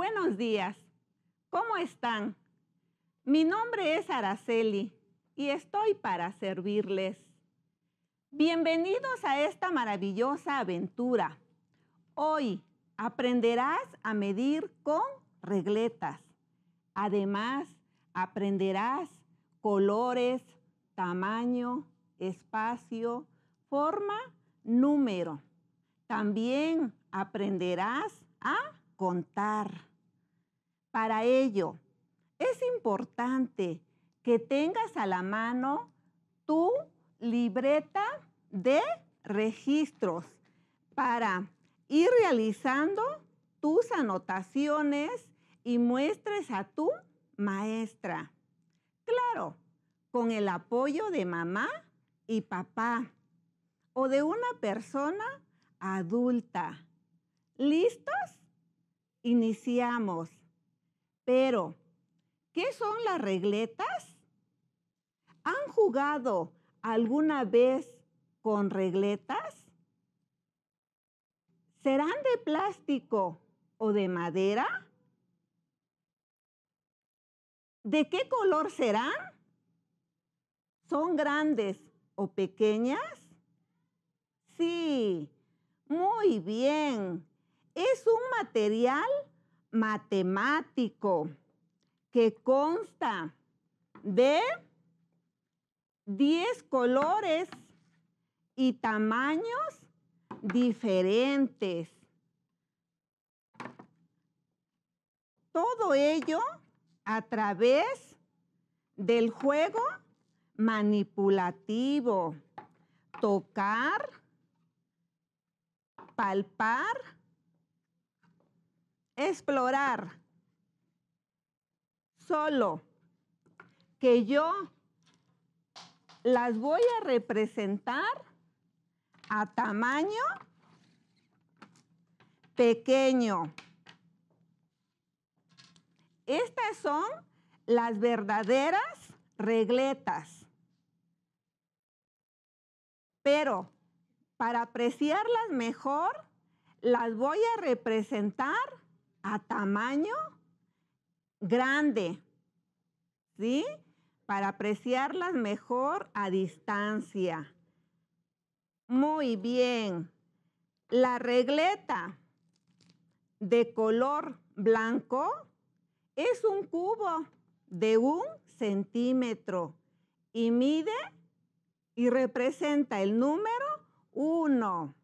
Buenos días. ¿Cómo están? Mi nombre es Araceli y estoy para servirles. Bienvenidos a esta maravillosa aventura. Hoy aprenderás a medir con regletas. Además, aprenderás colores, tamaño, espacio, forma, número. También aprenderás a contar. Para ello, es importante que tengas a la mano tu libreta de registros para ir realizando tus anotaciones y muestres a tu maestra. Claro, con el apoyo de mamá y papá o de una persona adulta. ¿Listos? Iniciamos. Pero, ¿qué son las regletas? ¿Han jugado alguna vez con regletas? ¿Serán de plástico o de madera? ¿De qué color serán? ¿Son grandes o pequeñas? Sí, muy bien. Es un material matemático que consta de 10 colores y tamaños diferentes. Todo ello a través del juego manipulativo. Tocar, palpar, explorar solo que yo las voy a representar a tamaño pequeño. Estas son las verdaderas regletas. Pero para apreciarlas mejor, las voy a representar a tamaño grande, ¿sí? Para apreciarlas mejor a distancia. Muy bien. La regleta de color blanco es un cubo de un centímetro y mide y representa el número 1.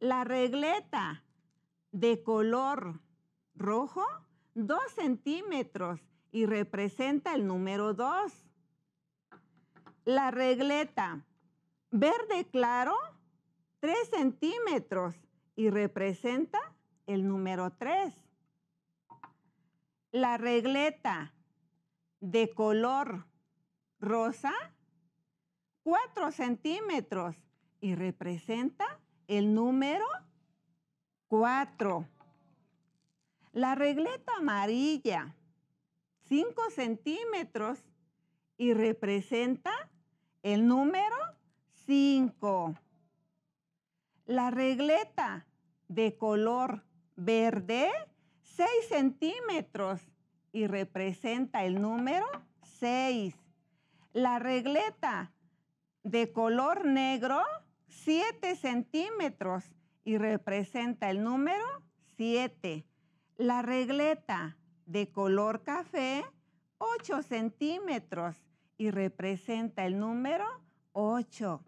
La regleta de color rojo, 2 centímetros y representa el número 2. La regleta verde claro, 3 centímetros y representa el número 3. La regleta de color rosa, 4 centímetros y representa el número 4. La regleta amarilla, 5 centímetros, y representa el número 5. La regleta de color verde, 6 centímetros, y representa el número 6. La regleta de color negro, 7 centímetros, y representa el número 7. La regleta de color café, 8 centímetros y representa el número 8.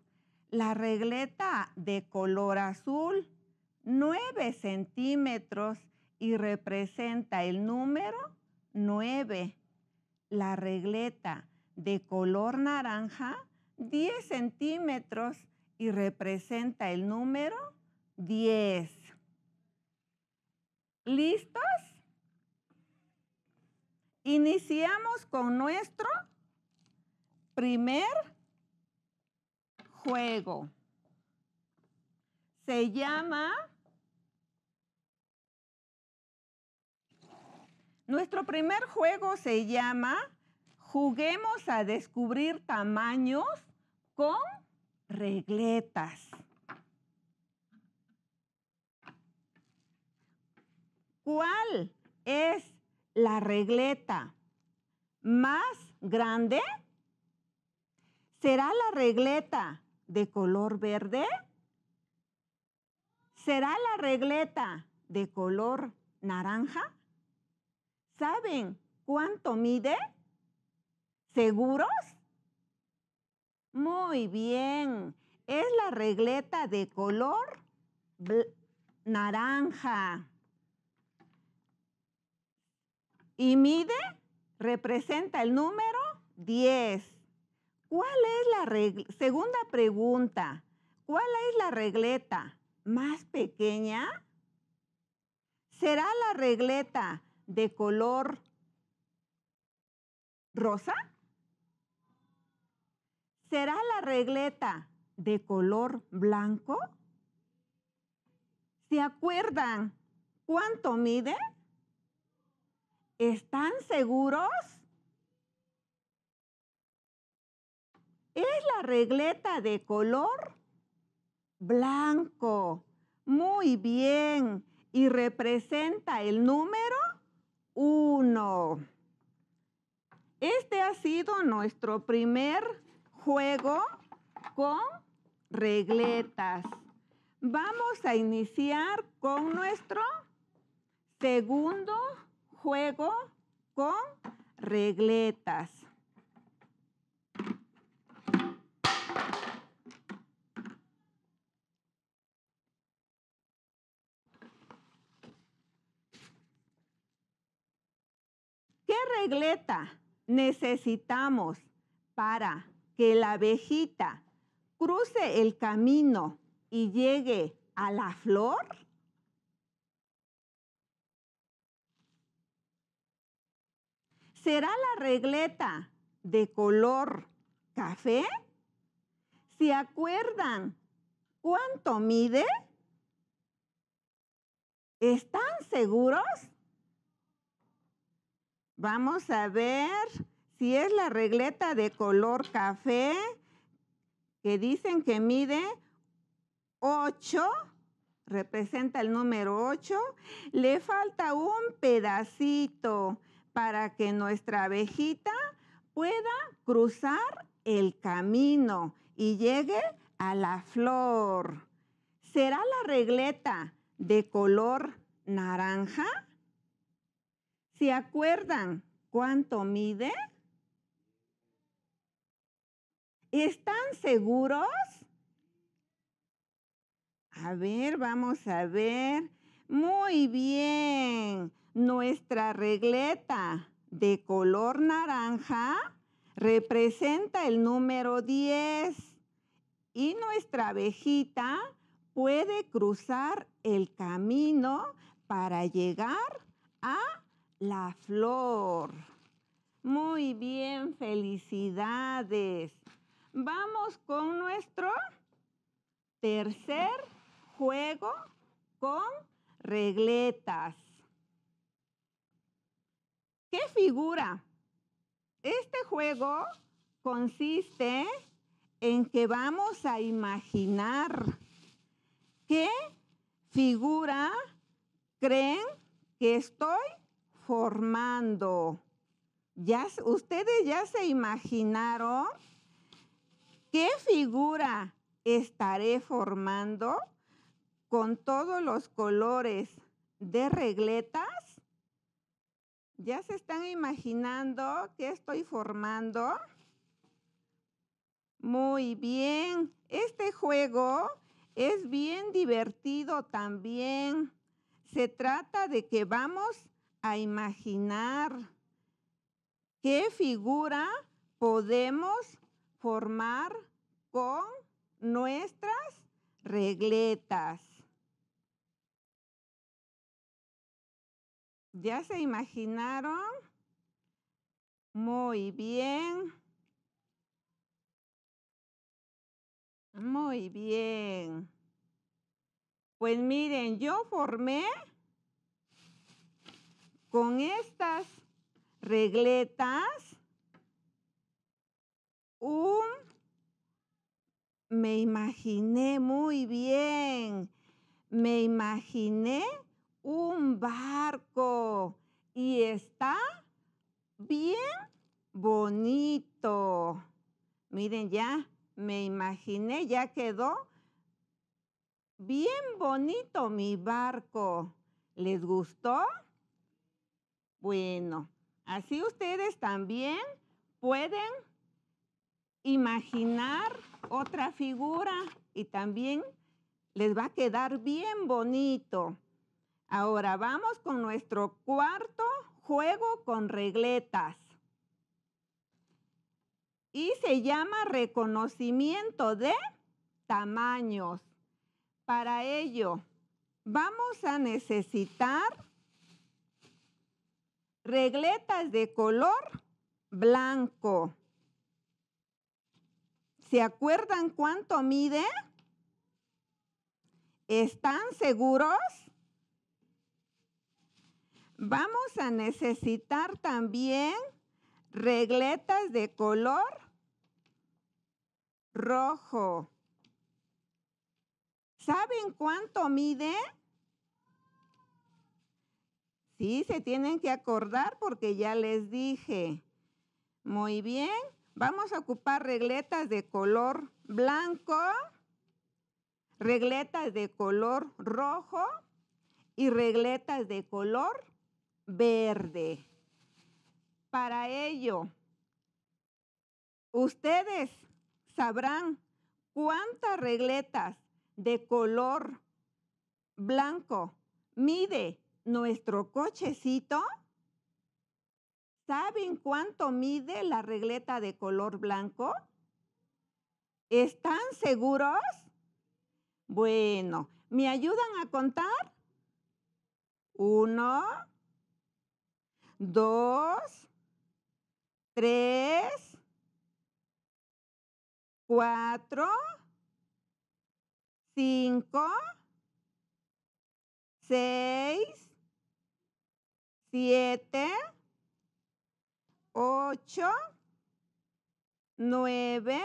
La regleta de color azul, 9 centímetros y representa el número 9. La regleta de color naranja, 10 centímetros y representa el número 10. ¿Listos? Iniciamos con nuestro primer juego. Se llama... Nuestro primer juego se llama Juguemos a descubrir tamaños con regletas. ¿Cuál es la regleta más grande? ¿Será la regleta de color verde? ¿Será la regleta de color naranja? ¿Saben cuánto mide? ¿Seguros? Muy bien, es la regleta de color naranja. Y mide, representa el número 10. ¿Cuál es la Segunda pregunta. ¿Cuál es la regleta más pequeña? ¿Será la regleta de color rosa? ¿Será la regleta de color blanco? ¿Se acuerdan cuánto mide? ¿Están seguros? Es la regleta de color blanco. Muy bien. Y representa el número 1. Este ha sido nuestro primer juego con regletas. Vamos a iniciar con nuestro segundo juego con regletas. ¿Qué regleta necesitamos para que la abejita cruce el camino y llegue a la flor? ¿Será la regleta de color café? ¿Se acuerdan cuánto mide? ¿Están seguros? Vamos a ver si es la regleta de color café que dicen que mide 8, representa el número 8, le falta un pedacito para que nuestra abejita pueda cruzar el camino y llegue a la flor. ¿Será la regleta de color naranja? ¿Se acuerdan cuánto mide? ¿Están seguros? A ver, vamos a ver. Muy bien. Nuestra regleta de color naranja representa el número 10 y nuestra abejita puede cruzar el camino para llegar a la flor. Muy bien, felicidades. Vamos con nuestro tercer juego con regletas. ¿Qué figura? Este juego consiste en que vamos a imaginar qué figura creen que estoy formando. Ya, ustedes ya se imaginaron qué figura estaré formando con todos los colores de regletas ¿Ya se están imaginando qué estoy formando? Muy bien. Este juego es bien divertido también. Se trata de que vamos a imaginar qué figura podemos formar con nuestras regletas. ¿Ya se imaginaron? Muy bien. Muy bien. Pues miren, yo formé con estas regletas un, me imaginé muy bien, me imaginé un barco y está bien bonito. Miren, ya me imaginé, ya quedó bien bonito mi barco. ¿Les gustó? Bueno, así ustedes también pueden imaginar otra figura y también les va a quedar bien bonito. Ahora vamos con nuestro cuarto juego con regletas. Y se llama reconocimiento de tamaños. Para ello, vamos a necesitar regletas de color blanco. ¿Se acuerdan cuánto mide? ¿Están seguros? Vamos a necesitar también regletas de color rojo. ¿Saben cuánto mide? Sí, se tienen que acordar porque ya les dije. Muy bien, vamos a ocupar regletas de color blanco, regletas de color rojo y regletas de color verde. Para ello, ustedes sabrán cuántas regletas de color blanco mide nuestro cochecito. ¿Saben cuánto mide la regleta de color blanco? ¿Están seguros? Bueno, ¿me ayudan a contar? Uno, dos, tres, cuatro, cinco, seis, siete, ocho, nueve,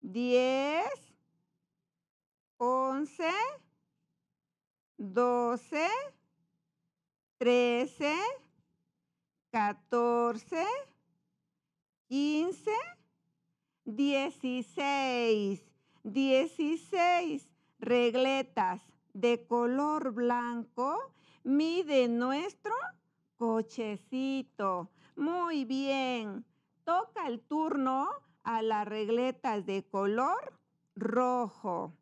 diez, once, doce, Trece, 14, 15, 16. 16 regletas de color blanco mide nuestro cochecito. Muy bien. Toca el turno a las regletas de color rojo.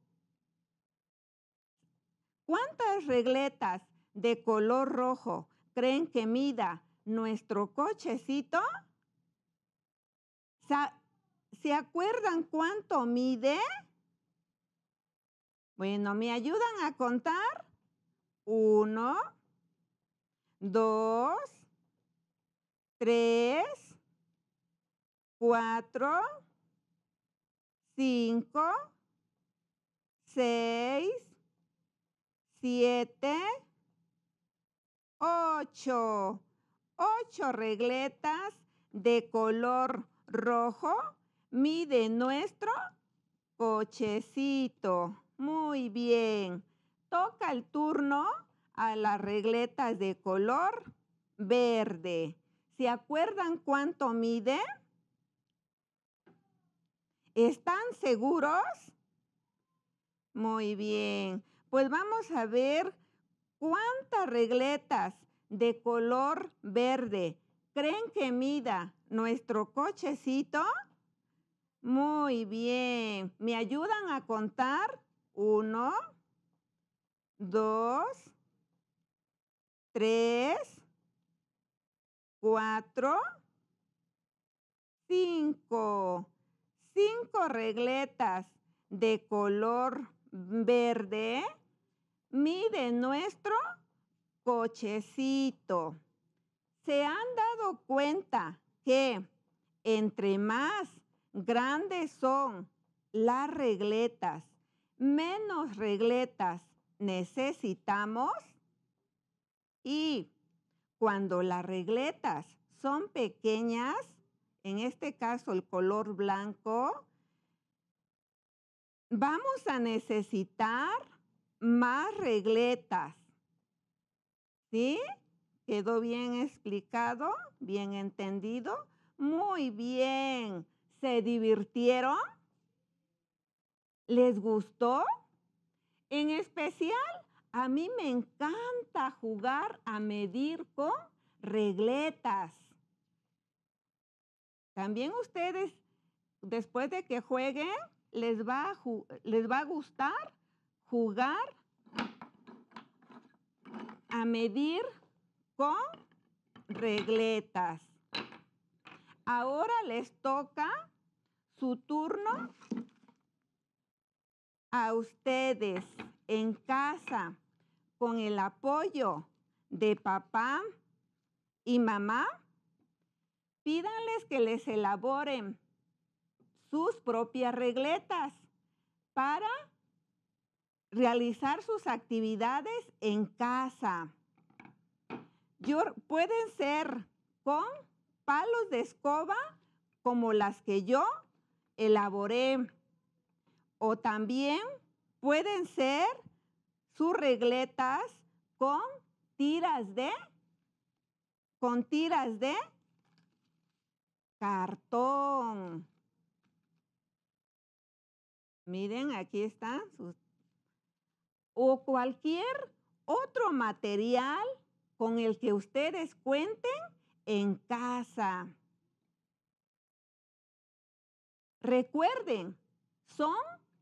¿Cuántas regletas de color rojo creen que mida nuestro cochecito? ¿Se acuerdan cuánto mide? Bueno, ¿me ayudan a contar? Uno, dos, tres, cuatro, cinco, seis, siete, ocho, ocho regletas de color rojo mide nuestro cochecito. Muy bien. Toca el turno a las regletas de color verde. ¿Se acuerdan cuánto mide? ¿Están seguros? Muy bien. Pues vamos a ver ¿Cuántas regletas de color verde creen que mida nuestro cochecito? Muy bien. ¿Me ayudan a contar? Uno, dos, tres, cuatro, cinco. Cinco regletas de color verde mide nuestro cochecito. ¿Se han dado cuenta que entre más grandes son las regletas, menos regletas necesitamos? Y cuando las regletas son pequeñas, en este caso el color blanco, vamos a necesitar más regletas. ¿Sí? ¿Quedó bien explicado? ¿Bien entendido? Muy bien. ¿Se divirtieron? ¿Les gustó? En especial, a mí me encanta jugar a medir con regletas. También ustedes, después de que jueguen, les va a, les va a gustar jugar a medir con regletas. Ahora les toca su turno a ustedes en casa con el apoyo de papá y mamá. Pídanles que les elaboren sus propias regletas para realizar sus actividades en casa. Yo, pueden ser con palos de escoba como las que yo elaboré o también pueden ser sus regletas con tiras de con tiras de cartón. Miren, aquí están sus o cualquier otro material con el que ustedes cuenten en casa. Recuerden, son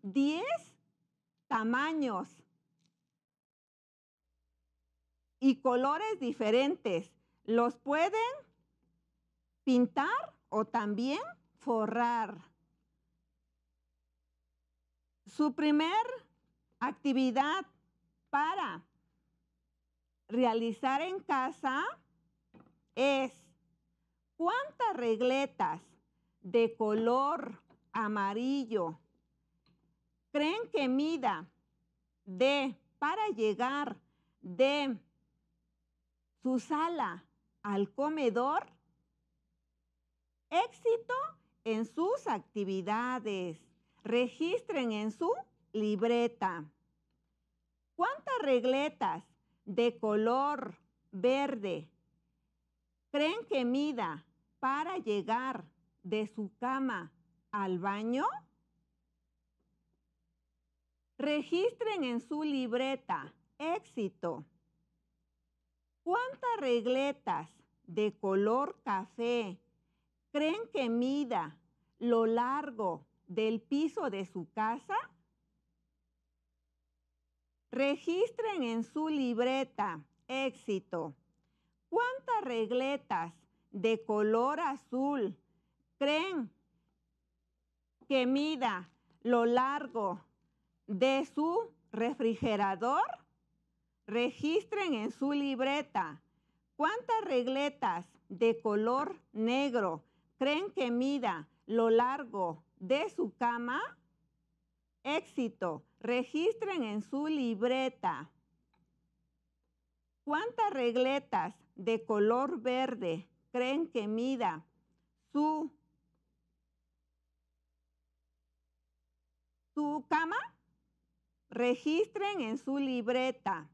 10 tamaños y colores diferentes. Los pueden pintar o también forrar. Su primer actividad para realizar en casa es cuántas regletas de color amarillo creen que mida de para llegar de su sala al comedor éxito en sus actividades. Registren en su libreta regletas de color verde creen que mida para llegar de su cama al baño? Registren en su libreta éxito. ¿Cuántas regletas de color café creen que mida lo largo del piso de su casa? Registren en su libreta, éxito. ¿Cuántas regletas de color azul creen que mida lo largo de su refrigerador? Registren en su libreta. ¿Cuántas regletas de color negro creen que mida lo largo de su cama? Éxito. Registren en su libreta cuántas regletas de color verde creen que mida su, su cama. Registren en su libreta.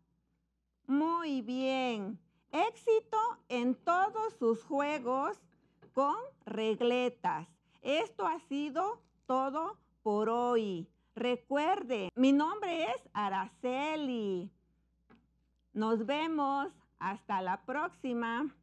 Muy bien. Éxito en todos sus juegos con regletas. Esto ha sido todo por hoy. Recuerde, mi nombre es Araceli. Nos vemos. Hasta la próxima.